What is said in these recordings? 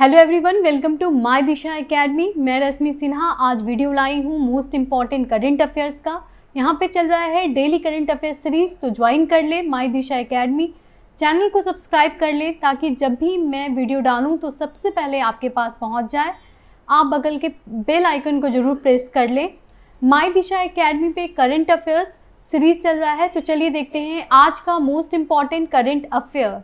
Hello everyone welcome to my Disha academy मैं रश्मि सिन्हा आज video लाई हूँ मोस्ट इम्पॉर्टेंट करंट अफेयर्स का यहाँ पे चल रहा है डेली करंट अफेयर सीरीज तो ज्वाइन कर ले माय दिशा एकेडमी चैनल को सब्सक्राइब कर ले ताकि जब भी मैं वीडियो डालूँ तो सबसे पहले आपके पास पहुँच जाए आप बगल के बेल आइकन को ज़रूर प्रेस कर लें माई दिशा एकेडमी पर करंट अफेयर्स सीरीज चल रहा है तो चलिए देखते हैं आज का most important current affair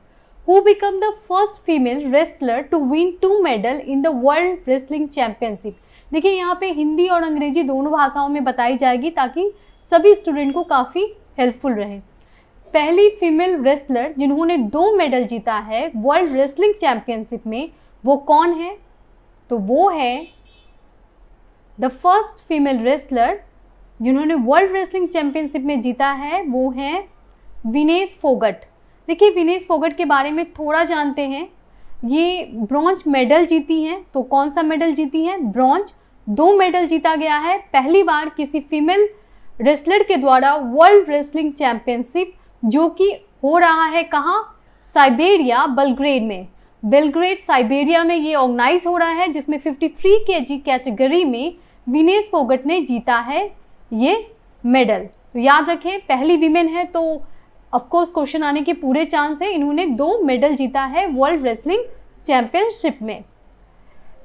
who become the first female wrestler to win two medal in the World Wrestling Championship. देखिए यहाँ पे हिंदी और अंग्रेजी दोनों भाषाओं में बताई जाएगी ताकि सभी स्टूडेंट को काफ़ी हेल्पफुल रहे पहली फीमेल रेसलर जिन्होंने दो मेडल जीता है वर्ल्ड रेसलिंग चैम्पियनशिप में वो कौन है तो वो है द फर्स्ट फीमेल रेसलर जिन्होंने वर्ल्ड रेसलिंग चैम्पियनशिप में जीता है वो है विनेश फोगट देखिए विनेश फोगट के बारे में थोड़ा जानते हैं ये ब्रॉन्ज मेडल जीती हैं तो कौन सा मेडल जीती हैं ब्रॉन्ज दो मेडल जीता गया है पहली बार किसी फीमेल रेसलर के द्वारा वर्ल्ड रेसलिंग चैंपियनशिप जो कि हो रहा है कहाँ साइबेरिया बलग्रेड में बेलग्रेड साइबेरिया में ये ऑर्गेनाइज हो रहा है जिसमें 53 के जी कैटेगरी में विनेश फोगट ने जीता है ये मेडल तो याद रखें पहली विमेन है तो ऑफकोर्स क्वेश्चन आने के पूरे चांस हैं इन्होंने दो मेडल जीता है वर्ल्ड रेसलिंग चैंपियनशिप में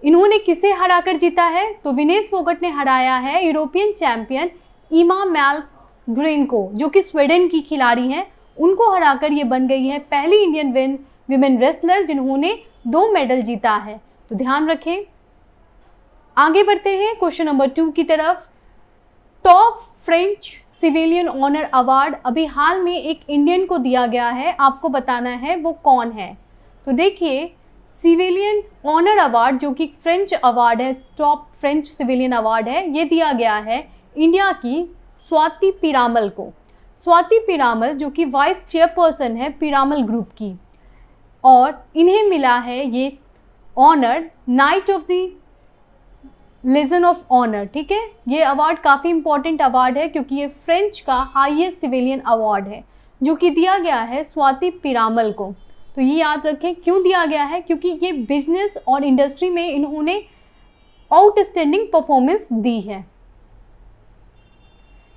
इन्होंने किसे हराकर जीता है तो विनेश फोगट ने हराया है यूरोपियन चैंपियन ईमा मैल ग्रेन को जो कि स्वीडन की खिलाड़ी हैं उनको हराकर ये बन गई है पहली इंडियन विन विमेन रेसलर जिन्होंने दो मेडल जीता है तो ध्यान रखें आगे बढ़ते हैं क्वेश्चन नंबर टू की तरफ top French civilian honour award अभी हाल में एक इंडियन को दिया गया है आपको बताना है वो कौन है तो देखिए सिविलियन ऑनर अवार्ड जो कि फ्रेंच अवार्ड है टॉप फ्रेंच सिविलियन अवार्ड है ये दिया गया है इंडिया की स्वाति पिरामल को स्वाति पिरामल जो कि वाइस चेयरपर्सन है पिरामल ग्रुप की और इन्हें मिला है ये honour knight of the legion of honour ठीक है ये अवार्ड काफ़ी इंपॉर्टेंट अवार्ड है क्योंकि ये फ्रेंच का हाइएस्ट सिविलियन अवार्ड है जो कि दिया गया है स्वाति पिरामल को तो ये याद रखें क्यों दिया गया है क्योंकि ये बिजनेस और इंडस्ट्री में इन्होंने आउटस्टैंडिंग परफॉर्मेंस दी है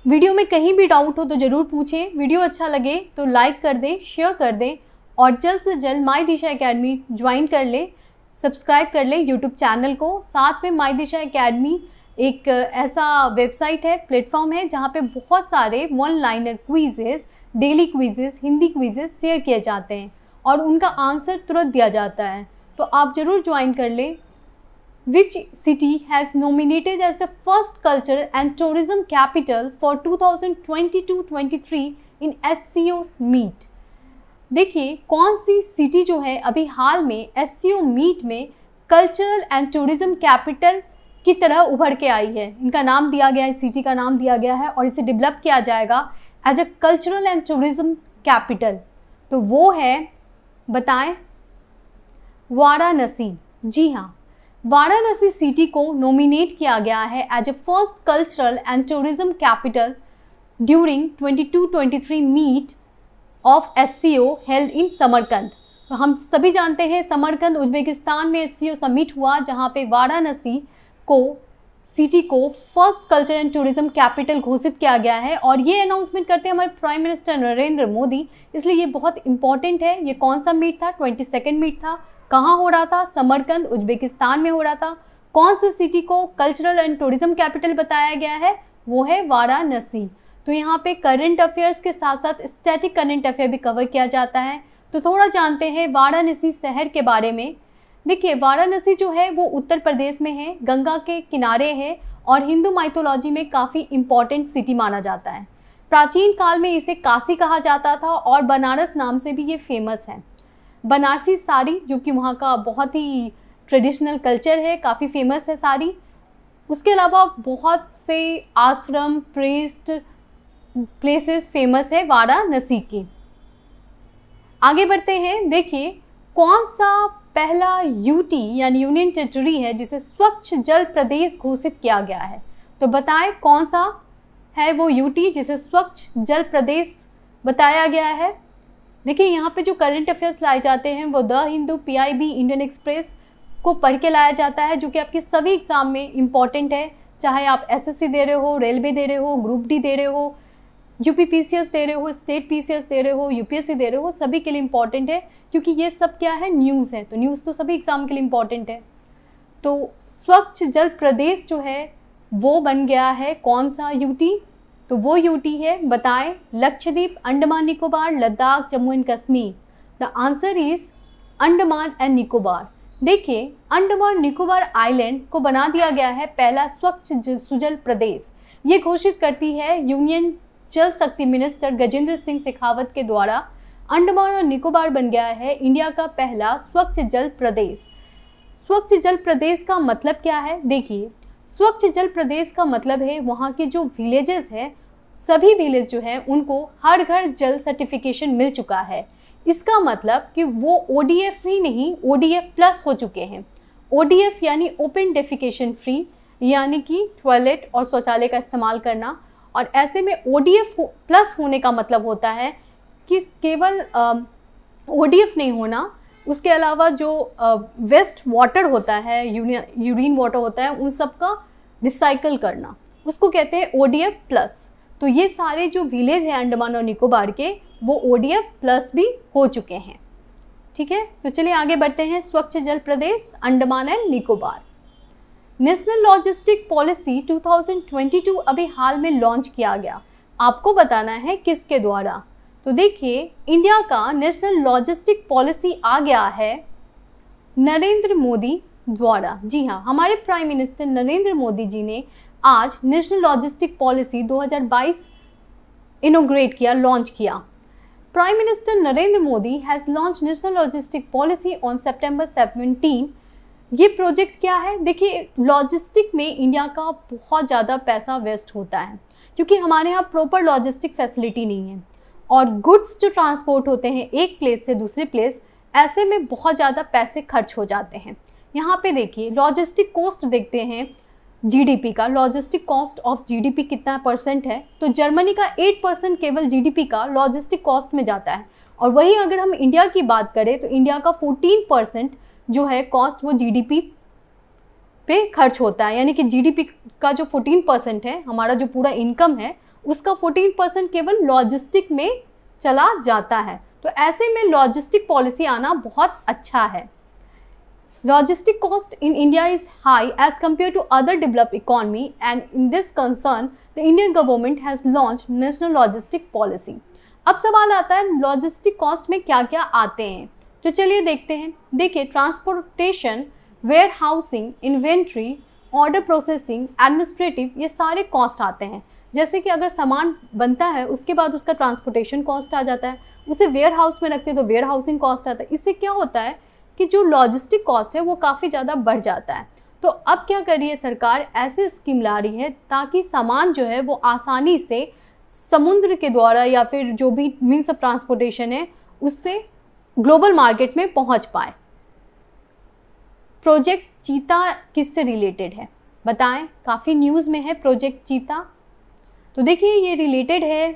वीडियो में कहीं भी डाउट हो तो ज़रूर पूछें वीडियो अच्छा लगे तो लाइक कर दें शेयर कर दें और जल्द से जल्द माई दिशा अकेडमी ज्वाइन कर लें सब्सक्राइब कर लें यूट्यूब चैनल को साथ में माई दिशा अकेडमी एक ऐसा वेबसाइट है प्लेटफॉर्म है जहाँ पे बहुत सारे one liner quizzes daily quizzes Hindi quizzes share किए जाते हैं और उनका आंसर तुरंत दिया जाता है तो आप ज़रूर ज्वाइन कर लें first culture and nominated capital for two thousand twenty two twenty three 2022-23 सी SCO's मीट देखिए कौन सी सिटी जो है अभी हाल में एस मीट में कल्चरल एंड टूरिज़्म कैपिटल की तरह उभर के आई है इनका नाम दिया गया है सिटी का नाम दिया गया है और इसे डेवलप किया जाएगा as a cultural and tourism capital तो वो है बताएं वाराणसी जी हाँ वाराणसी सिटी को नॉमिनेट किया गया है as a first cultural and tourism capital during 22-23 meet of S held in Samarkand तो हम सभी जानते हैं समरकंद उज्बेकिस्तान में एस समिट हुआ जहाँ पे वाराणसी को सिटी को first culture and tourism capital घोषित किया गया है और ये अनाउंसमेंट करते हैं हमारे प्राइम मिनिस्टर नरेंद्र मोदी इसलिए ये बहुत इंपॉर्टेंट है ये कौन सा मीट था ट्वेंटी सेकेंड मीट था कहाँ हो रहा था समरकंद उज्बेकिस्तान में हो रहा था कौन से सिटी को कल्चरल एंड टूरिज्म कैपिटल बताया गया है वो है वाराणसी तो यहाँ पे करंट अफेयर्स के साथ साथ स्टैटिक करंट अफेयर भी कवर किया जाता है तो थोड़ा जानते हैं वाराणसी शहर के बारे में देखिए वाराणसी जो है वो उत्तर प्रदेश में है गंगा के किनारे है और हिंदू माइथोलॉजी में काफ़ी इम्पॉर्टेंट सिटी माना जाता है प्राचीन काल में इसे काशी कहा जाता था और बनारस नाम से भी ये फेमस है बनारसी साड़ी जो कि वहाँ का बहुत ही ट्रेडिशनल कल्चर है काफ़ी फेमस है साड़ी उसके अलावा बहुत से आश्रम प्रेस्ट प्लेसेस फेमस है वाराणसी की आगे बढ़ते हैं देखिए कौन सा पहला यूटी यानी यूनियन टेरिटरी है जिसे स्वच्छ जल प्रदेश घोषित किया गया है तो बताएं कौन सा है वो यूटी जिसे स्वच्छ जल प्रदेश बताया गया है देखिए यहाँ पे जो करंट अफेयर्स लाए जाते हैं वो the Hindu PIB Indian Express को पढ़ के लाया जाता है जो कि आपके सभी एग्ज़ाम में इम्पॉर्टेंट है चाहे आप एसएससी दे रहे हो रेलवे दे रहे हो ग्रुप डी दे रहे हो यूपी पीसीएस दे रहे हो स्टेट पीसीएस दे रहे हो यूपीएससी दे रहे हो सभी के लिए इम्पॉर्टेंट है क्योंकि ये सब क्या है न्यूज़ है तो न्यूज़ तो सभी एग्ज़ाम के लिए इम्पॉर्टेंट है तो स्वच्छ जल प्रदेश जो है वो बन गया है कौन सा यूटी तो वो यूटी है बताएं Lakshadweep Andaman Nicobar Ladakh Jammu and Kashmir the answer is Andaman and Nicobar देखिए अंडमान निकोबार आइलैंड को बना दिया गया है पहला स्वच्छ सुजल प्रदेश ये घोषित करती है यूनियन जल शक्ति मिनिस्टर गजेंद्र सिंह शेखावत के द्वारा अंडमान और निकोबार बन गया है इंडिया का पहला स्वच्छ जल प्रदेश स्वच्छ जल प्रदेश का मतलब क्या है देखिए स्वच्छ जल प्रदेश का मतलब है वहाँ के जो विलेजेस हैं सभी विलेज जो हैं उनको हर घर जल सर्टिफिकेशन मिल चुका है इसका मतलब कि वो ओ ही नहीं ओ प्लस हो चुके हैं ओ यानी ओपन डेफिकेशन फ्री यानी कि टॉयलेट और शौचालय का इस्तेमाल करना और ऐसे में ओ डी एफ प्लस होने का मतलब होता है कि केवल ओ डी एफ नहीं होना उसके अलावा जो वेस्ट वाटर होता है यूरिन वाटर होता है उन सब का रिसाइकल करना उसको कहते हैं ओ डी एफ प्लस तो ये सारे जो विलेज हैं अंडमान और निकोबार के वो ओ प्लस भी हो चुके हैं ठीक है तो चलिए आगे बढ़ते हैं स्वच्छ जल प्रदेश Andaman and Nicobar national logistic policy 2022 अभी हाल में लॉन्च किया गया आपको बताना है किसके द्वारा तो देखिए इंडिया का नेशनल लॉजिस्टिक पॉलिसी आ गया है नरेंद्र मोदी द्वारा जी हाँ हमारे प्राइम मिनिस्टर नरेंद्र मोदी जी ने आज नेशनल लॉजिस्टिक पॉलिसी 2022 इनोग्रेट किया लॉन्च किया prime minister Narendra Modi has launch national logistic policy on September seventeen ये प्रोजेक्ट क्या है देखिए लॉजिस्टिक में इंडिया का बहुत ज़्यादा पैसा वेस्ट होता है क्योंकि हमारे यहाँ प्रॉपर लॉजिस्टिक फैसिलिटी नहीं है और गुड्स जो ट्रांसपोर्ट होते हैं एक प्लेस से दूसरे प्लेस ऐसे में बहुत ज़्यादा पैसे खर्च हो जाते हैं यहाँ पे देखिए लॉजिस्टिक कॉस्ट देखते हैं जीडीपी का लॉजिस्टिक कॉस्ट ऑफ जीडीपी कितना परसेंट है तो जर्मनी का एट परसेंट केवल जीडीपी का लॉजिस्टिक कॉस्ट में जाता है और वही अगर हम इंडिया की बात करें तो इंडिया का फोर्टीन परसेंट जो है कॉस्ट वो जीडीपी पे खर्च होता है यानी कि जीडीपी का जो 14 परसेंट है हमारा जो पूरा इनकम है उसका 14 परसेंट केवल लॉजिस्टिक में चला जाता है तो ऐसे में लॉजिस्टिक पॉलिसी आना बहुत अच्छा है logistic cost in India is high as compare to other develop economy and in this concern the Indian government has launch national logistic policy अब सवाल आता है लॉजिस्टिक कॉस्ट में क्या क्या आते हैं तो चलिए देखते हैं देखिए transportation warehousing inventory order processing administrative ये सारे कॉस्ट आते हैं जैसे कि अगर सामान बनता है उसके बाद उसका ट्रांसपोर्टेशन कॉस्ट आ जाता है उसे वेयर हाउस में रखते हैं तो वेयर हाउसिंग कॉस्ट आता है इससे क्या होता है कि जो लॉजिस्टिक कॉस्ट है वो काफ़ी ज़्यादा बढ़ जाता है तो अब क्या कर रही है सरकार ऐसी स्कीम ला रही है ताकि सामान जो है वो आसानी से समुद्र के द्वारा या फिर जो भी मीन्स ऑफ ट्रांसपोर्टेशन है उससे ग्लोबल मार्केट में पहुंच पाए प्रोजेक्ट चीता किससे रिलेटेड है बताएं काफ़ी न्यूज़ में है प्रोजेक्ट चीता तो देखिए ये रिलेटेड है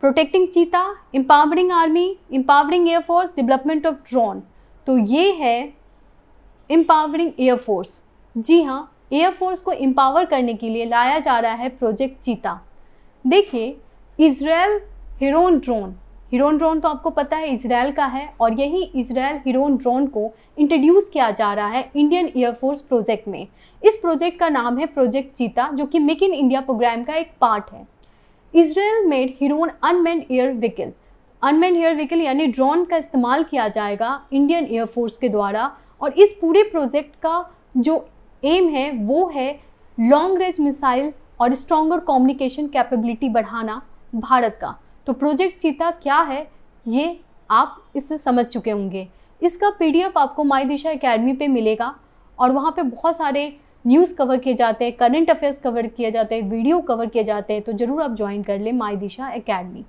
protecting cheetah empowering army empowering air force development of drone तो ये है एम्पावरिंग एयरफोर्स जी हाँ एयरफोर्स को एम्पावर करने के लिए लाया जा रहा है प्रोजेक्ट चीता देखिए Israel Heron drone Heron drone तो आपको पता है इसराइल का है और यही इसराइल हिरोन ड्रोन को इंट्रोड्यूस किया जा रहा है इंडियन एयरफोर्स प्रोजेक्ट में इस प्रोजेक्ट का नाम है प्रोजेक्ट चीता जो कि मेक इन इंडिया प्रोग्राम का एक पार्ट है Israel made Heron unmanned air vehicle unmanned air vehicle यानी ड्रोन का इस्तेमाल किया जाएगा इंडियन एयरफोर्स के द्वारा और इस पूरे प्रोजेक्ट का जो एम है वो है लॉन्ग रेंज मिसाइल और स्ट्रॉन्गर कम्युनिकेशन कैपेबिलिटी बढ़ाना भारत का तो प्रोजेक्ट चीता क्या है ये आप इससे समझ चुके होंगे इसका पीडीएफ आपको माई दिशा अकेडमी पे मिलेगा और वहाँ पे बहुत सारे न्यूज़ कवर किए जाते हैं करंट अफेयर्स कवर किए जाते हैं वीडियो कवर किए जाते हैं तो ज़रूर आप ज्वाइन कर लें my Disha academy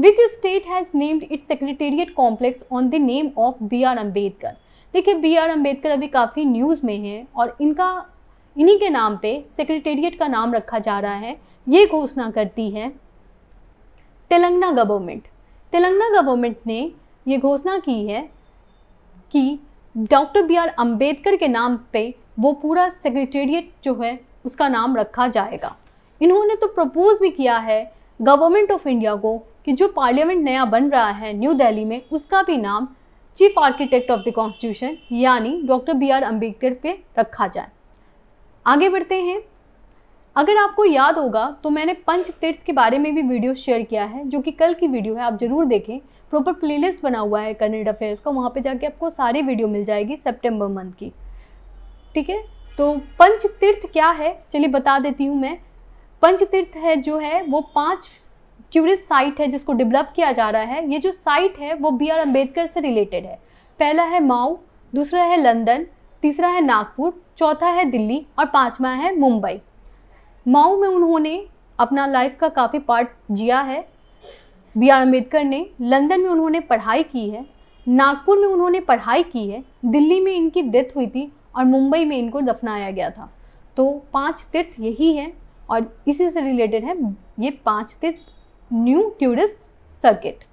which state has named its secretariat complex on the name of B R Ambedkar देखिए बी आर अम्बेडकर अभी काफ़ी न्यूज़ में हैं और इनका इन्हीं के नाम पे सेक्रेटेरिएट का नाम रखा जा रहा है ये घोषणा करती है तेलंगाना गवर्नमेंट तेलंगाना गवर्नमेंट ने ये घोषणा की है कि डॉक्टर बी आर अम्बेडकर के नाम पे वो पूरा सेक्रेटेरिएट जो है उसका नाम रखा जाएगा इन्होंने तो प्रपोज भी किया है गवर्नमेंट ऑफ इंडिया को कि जो पार्लियामेंट नया बन रहा है न्यू दिल्ली में उसका भी नाम chief architect of the constitution यानी डॉक्टर बी आर अम्बेडकर पे रखा जाए आगे बढ़ते हैं अगर आपको याद होगा तो मैंने पंच तीर्थ के बारे में भी वीडियो शेयर किया है जो कि कल की वीडियो है आप ज़रूर देखें प्रॉपर प्लेलिस्ट बना हुआ है करंट अफेयर्स का वहाँ पे जाके आपको सारी वीडियो मिल जाएगी सितंबर मंथ की ठीक है तो पंच तीर्थ क्या है चलिए बता देती हूँ मैं पंच तीर्थ है जो है वो पाँच टूरिस्ट साइट है जिसको डेवलप किया जा रहा है ये जो साइट है वो बी आर अम्बेडकर से रिलेटेड है पहला है माऊ दूसरा है लंदन तीसरा है नागपुर चौथा है दिल्ली और पाँचवा है मुंबई माओ में उन्होंने अपना लाइफ का काफ़ी पार्ट जिया है बी आर अम्बेडकर ने लंदन में उन्होंने पढ़ाई की है नागपुर में उन्होंने पढ़ाई की है दिल्ली में इनकी डेथ हुई थी और मुंबई में इनको दफनाया गया था तो पांच तीर्थ यही है और इसी से रिलेटेड है ये Panch Tirth new tourist circuit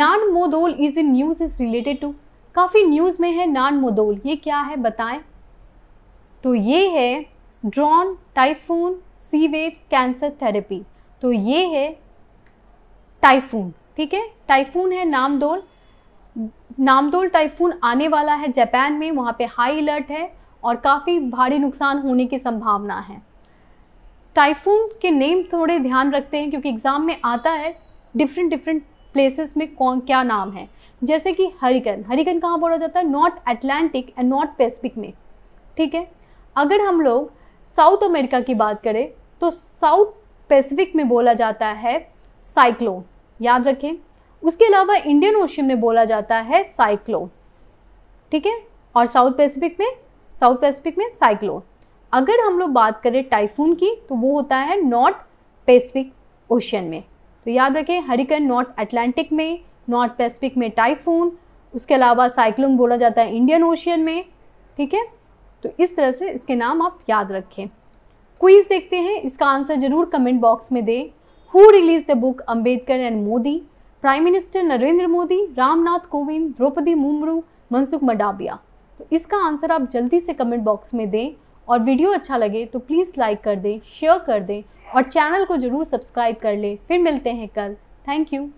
नान मोदोल is in news is related to काफ़ी न्यूज़ में है नान मोदोल ये क्या है बताएं तो ये है drone typhoon sea waves cancer therapy तो ये है टाइफून ठीक है टाइफून है नामदोल नामदोल टाइफून आने वाला है जापान में वहाँ पे हाई अलर्ट है और काफ़ी भारी नुकसान होने की संभावना है टाइफून के नेम थोड़े ध्यान रखते हैं क्योंकि एग्ज़ाम में आता है डिफरेंट डिफरेंट प्लेसेस में कौन क्या नाम है जैसे कि हरिकन हरिकन कहाँ बोला जाता है North Atlantic and North Pacific में ठीक है अगर हम लोग साउथ अमेरिका की बात करें तो साउथ पैसिफिक में बोला जाता है साइक्लोन याद रखें उसके अलावा इंडियन ओशन में बोला जाता है साइक्लोन ठीक है और साउथ पैसिफिक में साउथ पैसिफिक में साइक्लोन अगर हम लोग बात करें टाइफून की तो वो होता है नॉर्थ पैसिफिक ओशन में तो याद रखें हरिकन नॉर्थ अटलांटिक में नॉर्थ पैसिफिक में टाइफून उसके अलावा साइक्लोन बोला जाता है इंडियन ओशियन में ठीक है तो इस तरह से इसके नाम आप याद रखें क्विज देखते हैं इसका आंसर जरूर कमेंट बॉक्स में दें who release the book Ambedkar and Modi prime minister Narendra Modi Ramnath Kovind Draupadi Murmu Mansukh Mandaviya तो इसका आंसर आप जल्दी से कमेंट बॉक्स में दें और वीडियो अच्छा लगे तो प्लीज़ लाइक कर दें शेयर कर दें और चैनल को ज़रूर सब्सक्राइब कर लें फिर मिलते हैं कल थैंक यू